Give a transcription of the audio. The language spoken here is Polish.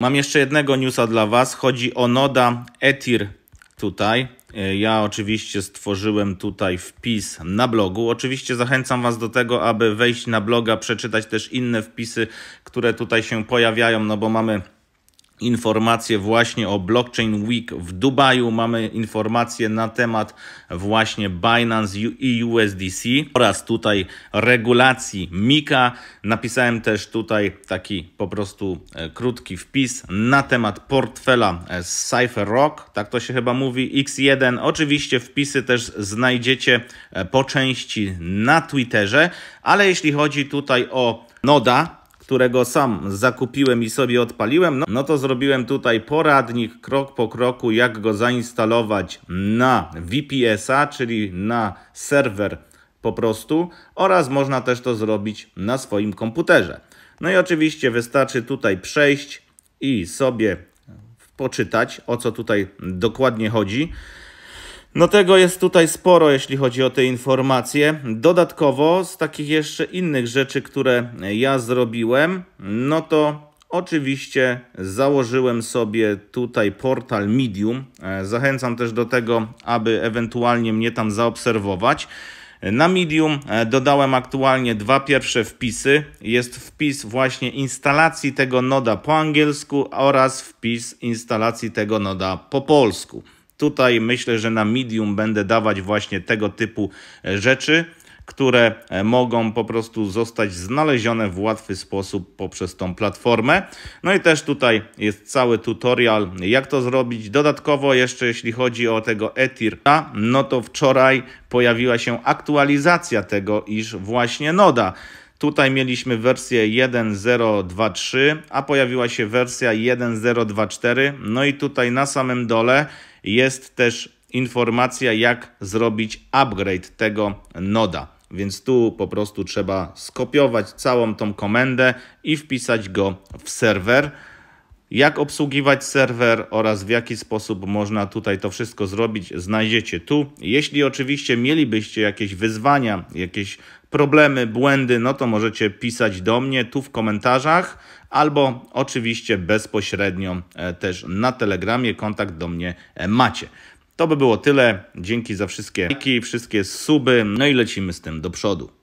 Mam jeszcze jednego newsa dla Was. Chodzi o Noda Ethir. tutaj. E, ja oczywiście stworzyłem tutaj wpis na blogu. Oczywiście zachęcam Was do tego, aby wejść na bloga, przeczytać też inne wpisy, które tutaj się pojawiają, no bo mamy informacje właśnie o Blockchain Week w Dubaju. Mamy informacje na temat właśnie Binance i USDC oraz tutaj regulacji Mika. Napisałem też tutaj taki po prostu e, krótki wpis na temat portfela e, Cypher Rock, tak to się chyba mówi, X1. Oczywiście wpisy też znajdziecie e, po części na Twitterze, ale jeśli chodzi tutaj o Noda, którego sam zakupiłem i sobie odpaliłem, no, no to zrobiłem tutaj poradnik krok po kroku, jak go zainstalować na VPS-a, czyli na serwer po prostu oraz można też to zrobić na swoim komputerze. No i oczywiście wystarczy tutaj przejść i sobie poczytać o co tutaj dokładnie chodzi. No tego jest tutaj sporo, jeśli chodzi o te informacje. Dodatkowo z takich jeszcze innych rzeczy, które ja zrobiłem, no to oczywiście założyłem sobie tutaj portal Medium. E, zachęcam też do tego, aby ewentualnie mnie tam zaobserwować. Na Medium e, dodałem aktualnie dwa pierwsze wpisy. Jest wpis właśnie instalacji tego noda po angielsku oraz wpis instalacji tego noda po polsku. Tutaj myślę, że na medium będę dawać właśnie tego typu e, rzeczy które e, mogą po prostu zostać znalezione w łatwy sposób poprzez tą platformę. No i też tutaj jest cały tutorial, jak to zrobić. Dodatkowo jeszcze jeśli chodzi o tego Ethere'a, no to wczoraj pojawiła się aktualizacja tego, iż właśnie Noda Tutaj mieliśmy wersję 1.0.2.3, a pojawiła się wersja 1.0.2.4. No i tutaj na samym dole jest też informacja, jak zrobić upgrade tego noda. Więc tu po prostu trzeba skopiować całą tą komendę i wpisać go w serwer. Jak obsługiwać serwer oraz w jaki sposób można tutaj to wszystko zrobić, znajdziecie tu. Jeśli oczywiście mielibyście jakieś wyzwania, jakieś problemy, błędy, no to możecie pisać do mnie tu w komentarzach albo oczywiście bezpośrednio e, też na Telegramie kontakt do mnie e, macie. To by było tyle. Dzięki za wszystkie lajki, wszystkie suby. No i lecimy z tym do przodu.